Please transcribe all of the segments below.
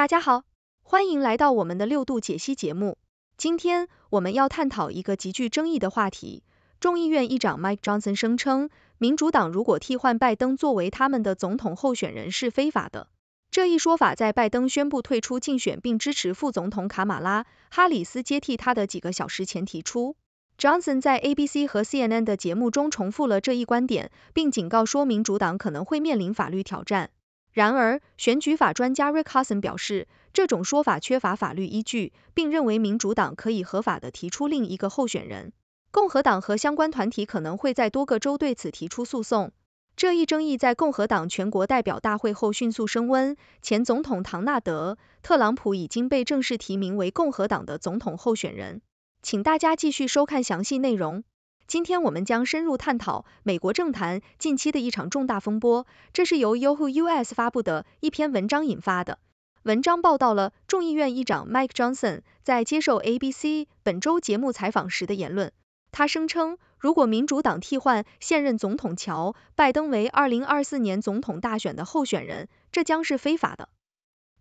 大家好，欢迎来到我们的六度解析节目。今天我们要探讨一个极具争议的话题。众议院议长 Mike Johnson 声称，民主党如果替换拜登作为他们的总统候选人是非法的。这一说法在拜登宣布退出竞选并支持副总统卡马拉·哈里斯接替他的几个小时前提出。Johnson 在 ABC 和 CNN 的节目中重复了这一观点，并警告说民主党可能会面临法律挑战。然而，选举法专家 Rick h a r s o n 表示，这种说法缺乏法律依据，并认为民主党可以合法的提出另一个候选人。共和党和相关团体可能会在多个州对此提出诉讼。这一争议在共和党全国代表大会后迅速升温。前总统唐纳德·特朗普已经被正式提名为共和党的总统候选人。请大家继续收看详细内容。今天我们将深入探讨美国政坛近期的一场重大风波，这是由 Yahoo US 发布的一篇文章引发的。文章报道了众议院议长 Mike Johnson 在接受 ABC 本周节目采访时的言论，他声称，如果民主党替换现任总统乔拜登为二零二四年总统大选的候选人，这将是非法的。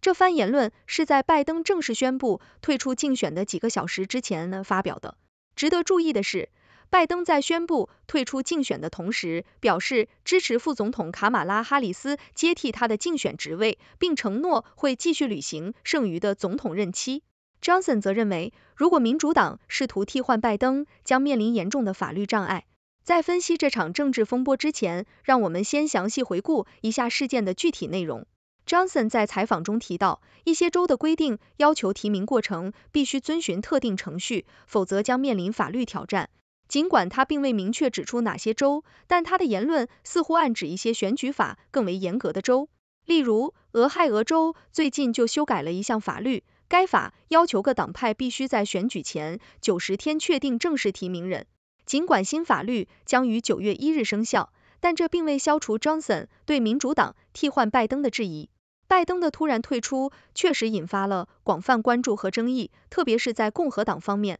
这番言论是在拜登正式宣布退出竞选的几个小时之前呢发表的。值得注意的是。拜登在宣布退出竞选的同时，表示支持副总统卡马拉哈里斯接替他的竞选职位，并承诺会继续履行剩余的总统任期。Johnson 则认为，如果民主党试图替换拜登，将面临严重的法律障碍。在分析这场政治风波之前，让我们先详细回顾一下事件的具体内容。Johnson 在采访中提到，一些州的规定要求提名过程必须遵循特定程序，否则将面临法律挑战。尽管他并未明确指出哪些州，但他的言论似乎暗指一些选举法更为严格的州，例如俄亥俄州最近就修改了一项法律，该法要求各党派必须在选举前九十天确定正式提名人。尽管新法律将于九月一日生效，但这并未消除 Johnson 对民主党替换拜登的质疑。拜登的突然退出确实引发了广泛关注和争议，特别是在共和党方面。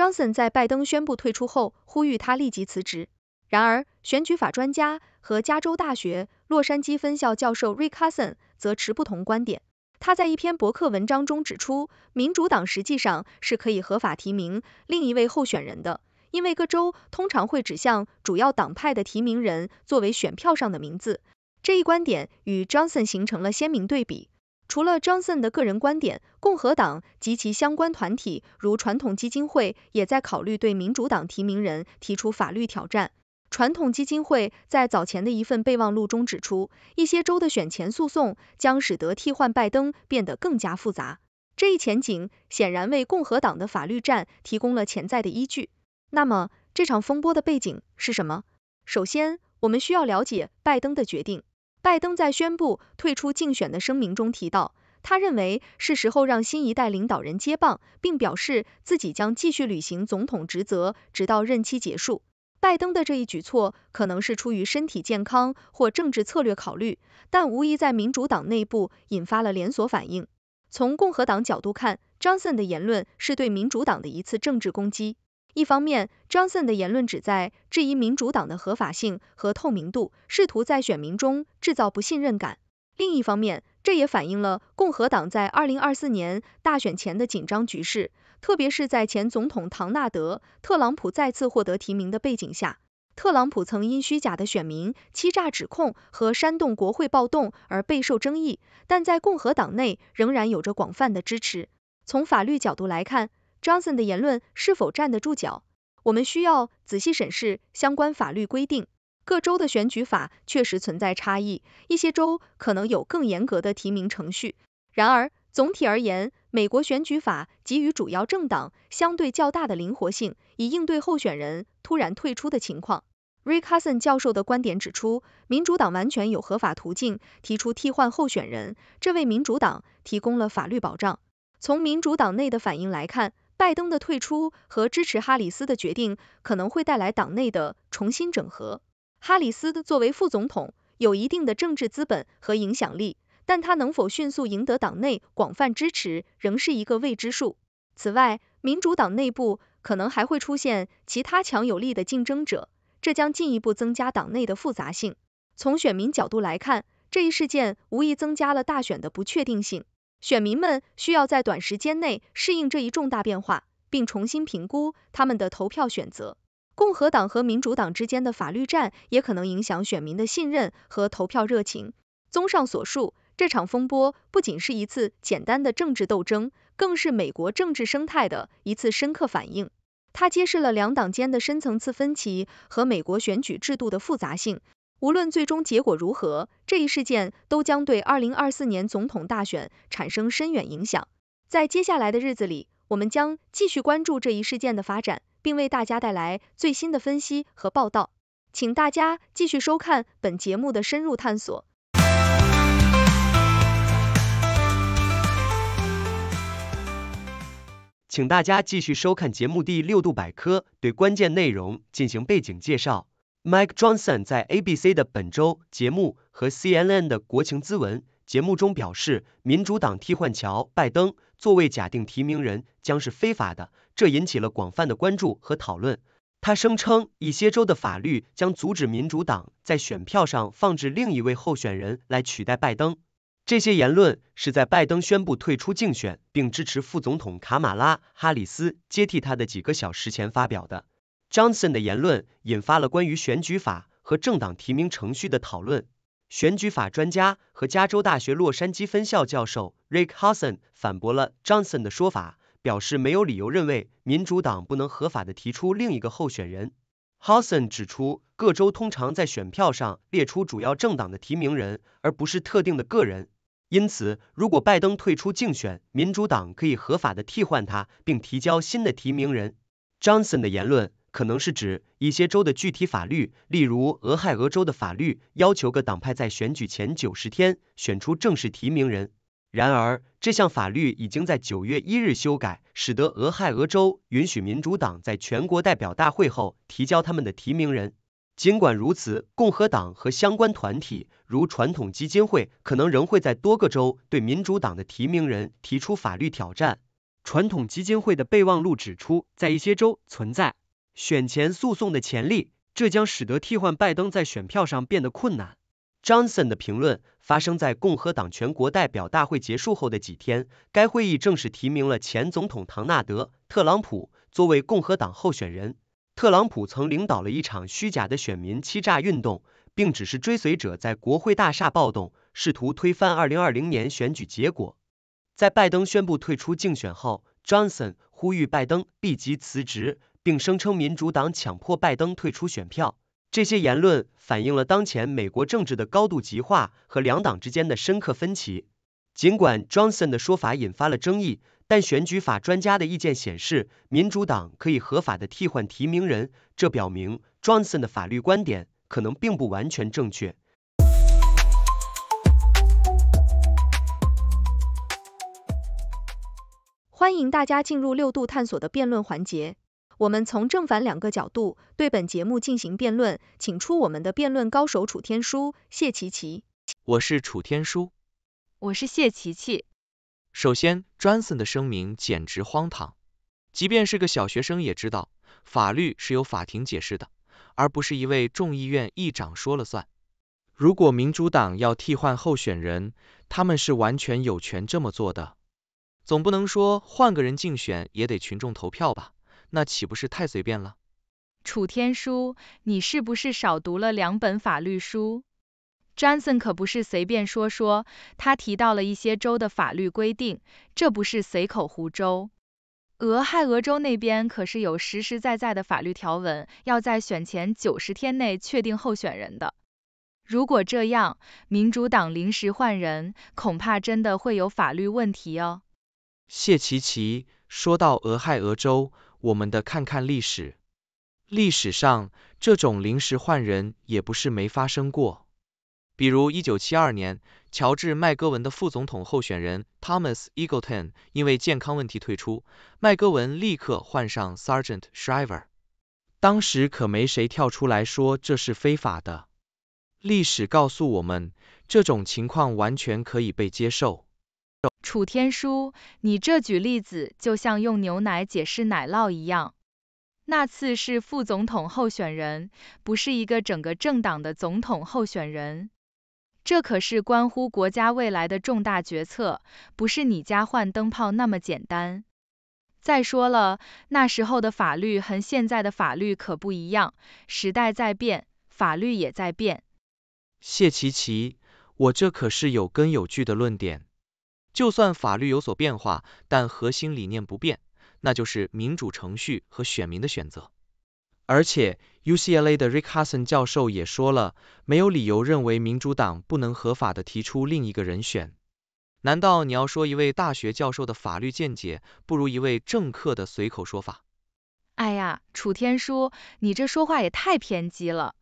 Johnson 在拜登宣布退出后，呼吁他立即辞职。然而，选举法专家和加州大学洛杉矶分校教授 r i c c a r s o n 则持不同观点。他在一篇博客文章中指出，民主党实际上是可以合法提名另一位候选人的，因为各州通常会指向主要党派的提名人作为选票上的名字。这一观点与 Johnson 形成了鲜明对比。除了 Johnson 的个人观点，共和党及其相关团体，如传统基金会，也在考虑对民主党提名人提出法律挑战。传统基金会在早前的一份备忘录中指出，一些州的选前诉讼将使得替换拜登变得更加复杂。这一前景显然为共和党的法律战提供了潜在的依据。那么，这场风波的背景是什么？首先，我们需要了解拜登的决定。拜登在宣布退出竞选的声明中提到，他认为是时候让新一代领导人接棒，并表示自己将继续履行总统职责，直到任期结束。拜登的这一举措可能是出于身体健康或政治策略考虑，但无疑在民主党内部引发了连锁反应。从共和党角度看，Johnson 的言论是对民主党的一次政治攻击。一方面，Johnson 的言论旨在质疑民主党的合法性和透明度，试图在选民中制造不信任感；另一方面，这也反映了共和党在2024年大选前的紧张局势，特别是在前总统唐纳德·特朗普再次获得提名的背景下。特朗普曾因虚假的选民欺诈指控和煽动国会暴动而备受争议，但在共和党内仍然有着广泛的支持。从法律角度来看，Johnson 的言论是否站得住脚？我们需要仔细审视相关法律规定。各州的选举法确实存在差异，一些州可能有更严格的提名程序。然而，总体而言，美国选举法给予主要政党相对较大的灵活性，以应对候选人突然退出的情况。Ricasson 教授的观点指出，民主党完全有合法途径提出替换候选人，这为民主党提供了法律保障。从民主党内的反应来看，拜登的退出和支持哈里斯的决定可能会带来党内的重新整合。哈里斯作为副总统，有一定的政治资本和影响力，但他能否迅速赢得党内广泛支持仍是一个未知数。此外，民主党内部可能还会出现其他强有力的竞争者，这将进一步增加党内的复杂性。从选民角度来看，这一事件无疑增加了大选的不确定性。选民们需要在短时间内适应这一重大变化，并重新评估他们的投票选择。共和党和民主党之间的法律战也可能影响选民的信任和投票热情。综上所述，这场风波不仅是一次简单的政治斗争，更是美国政治生态的一次深刻反应。它揭示了两党间的深层次分歧和美国选举制度的复杂性。无论最终结果如何，这一事件都将对二零二四年总统大选产生深远影响。在接下来的日子里，我们将继续关注这一事件的发展，并为大家带来最新的分析和报道。请大家继续收看本节目的深入探索。请大家继续收看节目第六度百科，对关键内容进行背景介绍。Mike Johnson 在 ABC 的本周节目和 CNN 的国情咨文节目中表示，民主党替换乔·拜登作为假定提名人将是非法的，这引起了广泛的关注和讨论。他声称，一些州的法律将阻止民主党在选票上放置另一位候选人来取代拜登。这些言论是在拜登宣布退出竞选并支持副总统卡马拉·哈里斯接替他的几个小时前发表的。Johnson 的言论引发了关于选举法和政党提名程序的讨论。选举法专家和加州大学洛杉矶分校教授 Rick h o d s o n 反驳了 Johnson 的说法，表示没有理由认为民主党不能合法的提出另一个候选人。h o d s o n 指出，各州通常在选票上列出主要政党的提名人，而不是特定的个人。因此，如果拜登退出竞选，民主党可以合法的替换他，并提交新的提名人。Johnson 的言论。可能是指一些州的具体法律，例如俄亥俄州的法律要求各党派在选举前九十天选出正式提名人。然而，这项法律已经在九月一日修改，使得俄亥俄州允许民主党在全国代表大会后提交他们的提名人。尽管如此，共和党和相关团体，如传统基金会，可能仍会在多个州对民主党的提名人提出法律挑战。传统基金会的备忘录指出，在一些州存在。选前诉讼的潜力，这将使得替换拜登在选票上变得困难。Johnson 的评论发生在共和党全国代表大会结束后的几天。该会议正式提名了前总统唐纳德·特朗普作为共和党候选人。特朗普曾领导了一场虚假的选民欺诈运动，并指示追随者在国会大厦暴动，试图推翻2020年选举结果。在拜登宣布退出竞选后，Johnson 呼吁拜登立即辞职。并声称民主党强迫拜登退出选票，这些言论反映了当前美国政治的高度极化和两党之间的深刻分歧。尽管 Johnson 的说法引发了争议，但选举法专家的意见显示，民主党可以合法的替换提名人。这表明 Johnson 的法律观点可能并不完全正确。欢迎大家进入六度探索的辩论环节。我们从正反两个角度对本节目进行辩论，请出我们的辩论高手楚天舒、谢琪琪。我是楚天舒，我是谢琪琪。首先，Johnson 的声明简直荒唐。即便是个小学生也知道，法律是由法庭解释的，而不是一位众议院议长说了算。如果民主党要替换候选人，他们是完全有权这么做的。总不能说换个人竞选也得群众投票吧？那岂不是太随便了？楚天舒，你是不是少读了两本法律书 j 森 n s n 可不是随便说说，他提到了一些州的法律规定，这不是随口胡诌。俄亥俄州那边可是有实实在在的法律条文，要在选前九十天内确定候选人的。如果这样，民主党临时换人，恐怕真的会有法律问题哦。谢琪琪，说到俄亥俄州。我们的看看历史，历史上这种临时换人也不是没发生过。比如一九七二年，乔治麦戈文的副总统候选人 Thomas Eagleton 因为健康问题退出，麦戈文立刻换上 s e r g e a n t Shriver。当时可没谁跳出来说这是非法的。历史告诉我们，这种情况完全可以被接受。楚天舒，你这举例子就像用牛奶解释奶酪一样。那次是副总统候选人，不是一个整个政党的总统候选人。这可是关乎国家未来的重大决策，不是你家换灯泡那么简单。再说了，那时候的法律和现在的法律可不一样，时代在变，法律也在变。谢琪琪，我这可是有根有据的论点。就算法律有所变化，但核心理念不变，那就是民主程序和选民的选择。而且 UCLA 的 r i c h u d s o n 教授也说了，没有理由认为民主党不能合法的提出另一个人选。难道你要说一位大学教授的法律见解不如一位政客的随口说法？哎呀，楚天舒，你这说话也太偏激了。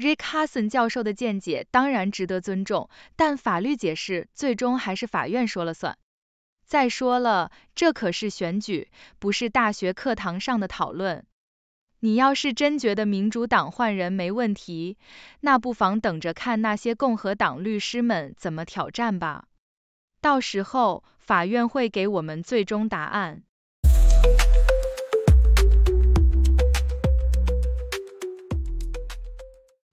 r i c h u d s o n 教授的见解当然值得尊重，但法律解释最终还是法院说了算。再说了，这可是选举，不是大学课堂上的讨论。你要是真觉得民主党换人没问题，那不妨等着看那些共和党律师们怎么挑战吧。到时候，法院会给我们最终答案。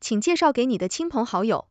请介绍给你的亲朋好友。